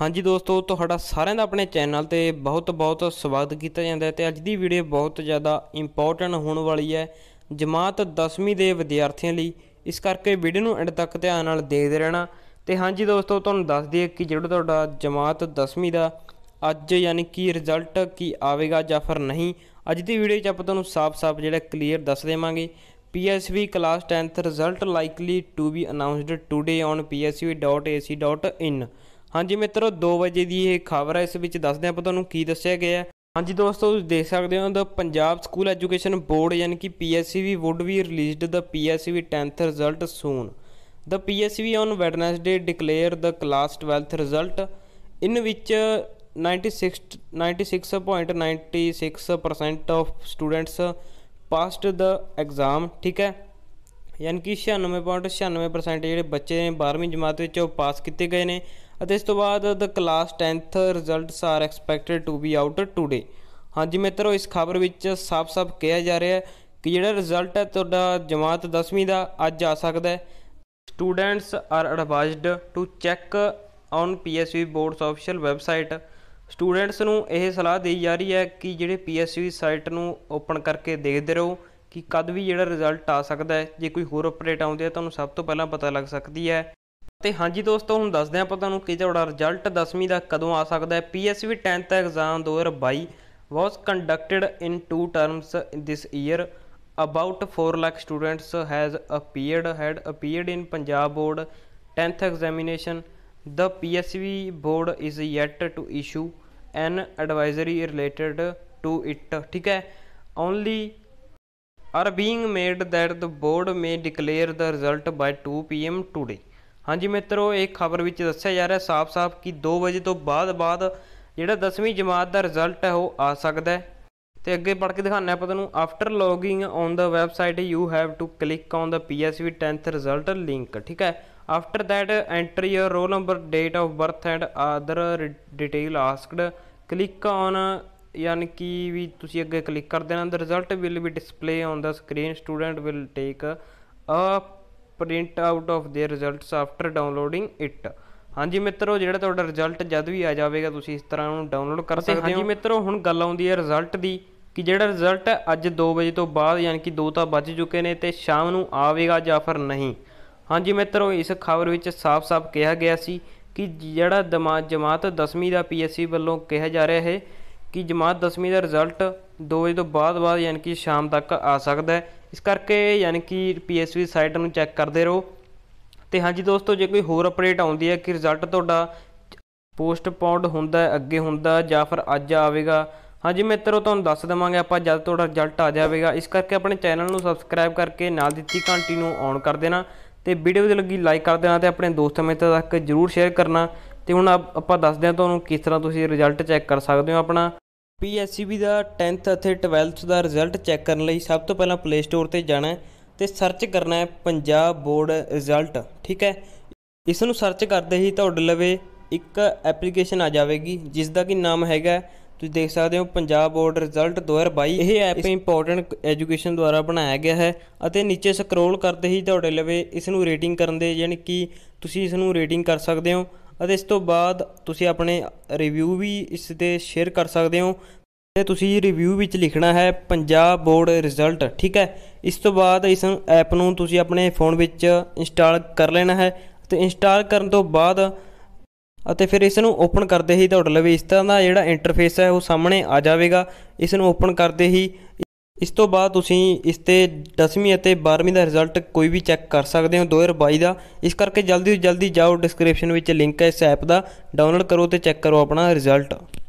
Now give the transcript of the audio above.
ਹਾਂਜੀ ਦੋਸਤੋ ਤੁਹਾਡਾ ਸਾਰਿਆਂ ਦਾ ਆਪਣੇ ਚੈਨਲ ਤੇ ਬਹੁਤ-ਬਹੁਤ ਸਵਾਗਤ ਕੀਤਾ ਜਾਂਦਾ ਹੈ ਤੇ ਅੱਜ ਦੀ ਵੀਡੀਓ ਬਹੁਤ ਜ਼ਿਆਦਾ ਇੰਪੋਰਟੈਂਟ ਹੋਣ ਵਾਲੀ ਹੈ ਜਮਾਤ 10ਵੀਂ ਦੇ ਵਿਦਿਆਰਥੀਆਂ ਲਈ ਇਸ ਕਰਕੇ ਵੀਡੀਓ ਨੂੰ ਐਂਡ ਤੱਕ ਧਿਆਨ ਨਾਲ ਦੇਖਦੇ ਰਹਿਣਾ ਤੇ ਹਾਂਜੀ ਦੋਸਤੋ ਤੁਹਾਨੂੰ ਦੱਸ ਦਈਏ ਕਿ ਜਿਹੜਾ ਤੁਹਾਡਾ ਜਮਾਤ 10ਵੀਂ ਦਾ ਅੱਜ ਯਾਨੀ ਕਿ ਰਿਜ਼ਲਟ ਕੀ ਆਵੇਗਾ ਜਾਂ ਫਿਰ ਨਹੀਂ ਅੱਜ ਦੀ ਵੀਡੀਓ 'ਚ ਆਪਾਂ ਤੁਹਾਨੂੰ ਸਾਫ਼-ਸਾਫ਼ ਜਿਹੜਾ ਕਲੀਅਰ ਦੱਸ ਦੇਵਾਂਗੇ PSV class 10th result likely to be announced today on psv.ac.in ਹਾਂਜੀ ਮਿੱਤਰੋ 2 ਵਜੇ ਦੀ ਇਹ ਖਬਰ ਹੈ ਇਸ ਵਿੱਚ ਦੱਸਦੇ ਆਪਾਂ ਤੁਹਾਨੂੰ ਕੀ ਦੱਸਿਆ ਗਿਆ ਹੈ ਹਾਂਜੀ ਦੋਸਤੋ ਤੁਸੀਂ ਦੇਖ ਸਕਦੇ ਹੋ the Punjab School Education Board ਯਾਨੀ ਕਿ PSCB would be released the PSCB 10th result soon the PSCB on Wednesday declare the class 12th result in ਵਿੱਚ 96 96.96% of students passed the exam ਠੀਕ ਹੈ ਯਾਨੀ ਕਿ 96.96% ਜਿਹੜੇ ਬੱਚੇ ਨੇ 12ਵੀਂ ਜਮਾਤ ਵਿੱਚ ਉਹ ਪਾਸ ਕੀਤੇ ਗਏ ਨੇ ਅਤੇ ਇਸ ਤੋਂ ਬਾਅਦ the class 10th results are expected to be out today ਹਾਂਜੀ ਮਿੱਤਰੋ ਇਸ ਖਬਰ ਵਿੱਚ ਸਾਫ਼-ਸਾਫ਼ ਕਿਹਾ ਜਾ ਰਿਹਾ ਹੈ ਕਿ ਜਿਹੜਾ ਰਿਜ਼ਲਟ ਹੈ ਤੁਹਾਡਾ ਜਮਾਤ 10ਵੀਂ ਦਾ ਅੱਜ ਆ ਸਕਦਾ ਹੈ students are advised to check on PSV board's official website students ਨੂੰ ਇਹ ਸਲਾਹ ਦੇਈ ਜਾ ਰਹੀ ਹੈ ਕਿ ਜਿਹੜੇ ਪੀਐਸਵੀ ਸਾਈਟ ਨੂੰ ਓਪਨ ਕਰਕੇ ਦੇਖਦੇ ਰਹੋ ਕਿ ਕਦ ਵੀ ਜਿਹੜਾ ਰਿਜ਼ਲਟ ਆ ਸਕਦਾ ਹੈ ਜੇ ਕੋਈ ਹੋਰ ਅਪਡੇਟ ਆਉਂਦੀ ਹੈ ਤੁਹਾਨੂੰ ਸਭ ਤੋਂ ਪਹਿਲਾਂ ਪਤਾ ਲੱਗ ਸਕਦੀ ਹੈ ਤੇ ਹਾਂਜੀ ਦੋਸਤੋ ਹੁਣ ਦੱਸਦੇ ਆਪਾਂ ਤੁਹਾਨੂੰ ਕਿ ਤੁਹਾਡਾ ਰਿਜ਼ਲਟ 10ਵੀਂ ਦਾ ਕਦੋਂ ਆ ਸਕਦਾ ਹੈ PSV 10th exam 2022 was conducted in two terms this year about 4 lakh students has appeared had appeared in Punjab board 10th examination the PSV board is yet to issue an advisory related to it ਠੀਕ ਹੈ only are being made that the board may declare the result by 2 PM today ਹਾਂਜੀ ਮਿੱਤਰੋ ਇਹ ਖਬਰ ਵਿੱਚ ਦੱਸਿਆ ਜਾ ਰਿਹਾ ਸਾਫ਼-ਸਾਫ਼ ਕਿ 2 ਵਜੇ ਤੋਂ ਬਾਅਦ-ਬਾਅਦ ਜਿਹੜਾ 10ਵੀਂ ਜਮਾਤ ਦਾ ਰਿਜ਼ਲਟ ਹੈ ਉਹ ਆ ਸਕਦਾ ਹੈ ਤੇ ਅੱਗੇ ਪੜ੍ਹ ਕੇ ਦਿਖਾਣਾ ਆਪਾਂ ਤੁਹਾਨੂੰ after logging on the website you have to click on the PSV 10th result link ਠੀਕ ਹੈ after that enter your roll number date of birth and other detail asked click on ਯਾਨੀ ਕਿ ਵੀ ਤੁਸੀਂ ਅੱਗੇ ਕਲਿੱਕ ਕਰ ਦੇਣਾ the result will be display on the screen student will take a print out of their results after downloading it ਹਾਂਜੀ ਮਿੱਤਰੋ ਜਿਹੜਾ ਤੁਹਾਡਾ ਰਿਜ਼ਲਟ ਜਦ ਵੀ ਆ ਜਾਵੇਗਾ ਤੁਸੀਂ ਇਸ ਤਰ੍ਹਾਂ ਉਹਨੂੰ ਡਾਊਨਲੋਡ ਕਰ ਸਕਦੇ ਹੋ ਹਾਂਜੀ ਮਿੱਤਰੋ ਹੁਣ ਗੱਲ ਆਉਂਦੀ ਹੈ ਰਿਜ਼ਲਟ ਦੀ ਕਿ ਜਿਹੜਾ ਰਿਜ਼ਲਟ ਅੱਜ 2 ਵਜੇ ਤੋਂ ਬਾਅਦ ਯਾਨੀ ਕਿ 2 ਤਾਂ ਵੱਜ ਚੁੱਕੇ ਨੇ ਤੇ ਸ਼ਾਮ ਨੂੰ ਆਵੇਗਾ ਜਾਂ ਫਿਰ ਨਹੀਂ ਹਾਂਜੀ ਮਿੱਤਰੋ ਇਸ ਖਬਰ ਵਿੱਚ ਸਾਫ਼-ਸਾਫ਼ ਕਿਹਾ ਗਿਆ ਸੀ ਕਿ ਜਿਹੜਾ ਜਮਾਤ 10ਵੀਂ ਦਾ ਪੀਐਸਸੀ ਵੱਲੋਂ ਕਿਹਾ ਜਾ ਰਿਹਾ ਹੈ ਕਿ ਜਮਾਤ 10ਵੀਂ ਦਾ ਰਿਜ਼ਲਟ 2 ਵਜੇ ਤੋਂ ਬਾਅਦ ਬਾਅਦ ਯਾਨੀ ਕਿ ਸ਼ਾਮ ਤੱਕ ਆ ਸਕਦਾ ਹੈ ਇਸ ਕਰਕੇ ਯਾਨੀ ਕਿ ਪੀਐਸਵੀ ਸਾਈਟ ਨੂੰ ਚੈੱਕ ਕਰਦੇ ਰਹੋ ਤੇ ਹਾਂਜੀ ਦੋਸਤੋ ਜੇ ਕੋਈ ਹੋਰ ਅਪਡੇਟ ਆਉਂਦੀ ਹੈ ਕਿ ਰਿਜ਼ਲਟ ਤੁਹਾਡਾ ਪੋਸਟਪੌਂਡ ਹੁੰਦਾ ਹੈ ਅੱਗੇ ਹੁੰਦਾ ਜਾਂ ਫਿਰ ਅੱਜ ਆਵੇਗਾ ਹਾਂਜੀ ਮਿੱਤਰੋ ਤੁਹਾਨੂੰ ਦੱਸ ਦੇਵਾਂਗੇ ਆਪਾਂ ਜਦ ਤੁਹਾਡਾ ਰਿਜ਼ਲਟ ਆ ਜਾਵੇਗਾ ਇਸ ਕਰਕੇ ਆਪਣੇ ਚੈਨਲ ਨੂੰ ਸਬਸਕ੍ਰਾਈਬ ਕਰਕੇ ਨਾਲ ਦਿੱਤੀ ਘੰਟੀ ਨੂੰ ਔਨ ਕਰ ਦੇਣਾ ਤੇ ਵੀਡੀਓ ਦੇ ਲੱਗੀ ਲਾਈਕ ਕਰ ਦੇਣਾ ਤੇ ਆਪਣੇ ਦੋਸਤਾਂ ਮਿੱਤਰਾਂ ਤੱਕ ਜਰੂਰ ਸ਼ੇਅਰ ਕਰਨਾ ਤੇ ਹੁਣ ਆਪਾਂ ਦੱਸਦੇ ਹਾਂ ਤੁਹਾਨੂੰ ਕਿਸ ਤਰ੍ਹਾਂ ਤੁਸੀਂ ਰਿਜ਼ਲਟ ਚੈੱਕ ਕਰ ਸਕਦੇ ਹੋ ਆਪਣਾ ਪੀਐਸਸੀਬੀ ਦਾ 10th ਅਤੇ 12th ਦਾ ਰਿਜ਼ਲਟ ਚੈੱਕ ਕਰਨ ਲਈ ਸਭ ਤੋਂ ਪਹਿਲਾਂ ਪਲੇ ਸਟੋਰ ਤੇ ਜਾਣਾ ਹੈ ਤੇ ਸਰਚ ਕਰਨਾ ਹੈ ਪੰਜਾਬ ਬੋਰਡ ਰਿਜ਼ਲਟ ਠੀਕ ਹੈ ਇਸ ਨੂੰ ਸਰਚ ਕਰਦੇ ਹੀ ਤੁਹਾਡੇ ਲਵੇ ਇੱਕ ਐਪਲੀਕੇਸ਼ਨ ਆ ਜਾਵੇਗੀ ਜਿਸ ਦਾ ਕੀ ਨਾਮ ਹੈਗਾ ਤੁਸੀਂ ਦੇਖ ਸਕਦੇ ਹੋ ਪੰਜਾਬ ਬੋਰਡ ਰਿਜ਼ਲਟ 2022 ਇਹ ਐਪ ਇੰਪੋਰਟੈਂਟ ਐਜੂਕੇਸ਼ਨ ਦੁਆਰਾ ਬਣਾਇਆ ਗਿਆ ਹੈ ਅਤੇ ਨੀਚੇ ਸਕਰੋਲ ਕਰਦੇ ਹੀ ਤੁਹਾਡੇ ਲਵੇ ਇਸ ਨੂੰ ਰੇਟਿੰਗ ਕਰਨ ਦੇ ਯਾਨੀ ਕਿ ਤੁਸੀਂ ਇਸ ਨੂੰ ਰੇਟਿੰਗ ਕਰ ਸਕਦੇ ਹੋ ਅਤੇ ਇਸ ਤੋਂ ਬਾਅਦ ਤੁਸੀਂ ਆਪਣੇ ਰਿਵਿਊ ਵੀ ਇਸ ਤੇ ਸ਼ੇਅਰ ਕਰ ਸਕਦੇ ਹੋ ਤੇ ਤੁਸੀਂ ਰਿਵਿਊ ਵਿੱਚ ਲਿਖਣਾ ਹੈ ਪੰਜਾਬ ਬੋਰਡ ਰਿਜ਼ਲਟ ਠੀਕ ਹੈ ਇਸ ਤੋਂ ਬਾਅਦ ਇਸ ਐਪ ਨੂੰ ਤੁਸੀਂ ਆਪਣੇ ਫੋਨ ਵਿੱਚ ਇੰਸਟਾਲ ਕਰ ਲੈਣਾ ਹੈ ਤੇ ਇੰਸਟਾਲ ਕਰਨ ਤੋਂ ਬਾਅਦ ਅਤੇ ਫਿਰ ਇਸ ਨੂੰ ਓਪਨ ਕਰਦੇ ਹੀ ਤੁਹਾਡੇ ਲਈ ਇਸ ਤਰ੍ਹਾਂ ਦਾ ਜਿਹੜਾ ਇੰਟਰਫੇਸ ਹੈ ਉਹ ਸਾਹਮਣੇ ਆ ਜਾਵੇਗਾ ਇਸ ਨੂੰ ਓਪਨ ਕਰਦੇ ਹੀ ਇਸ ਤੋਂ ਬਾਅਦ ਤੁਸੀਂ ਇਸ ਤੇ 10ਵੀਂ ਅਤੇ 12ਵੀਂ ਦਾ ਰਿਜ਼ਲਟ ਕੋਈ ਵੀ ਚੈੱਕ ਕਰ ਸਕਦੇ ਹੋ 2022 ਦਾ ਇਸ ਕਰਕੇ ਜਲਦੀ ਤੋਂ ਜਲਦੀ ਜਾਓ ਡਿਸਕ੍ਰਿਪਸ਼ਨ ਵਿੱਚ ਲਿੰਕ ਹੈ ਇਸ ਐਪ ਦਾ ਡਾਊਨਲੋਡ ਕਰੋ ਤੇ ਚੈੱਕ ਕਰੋ ਆਪਣਾ ਰਿਜ਼ਲਟ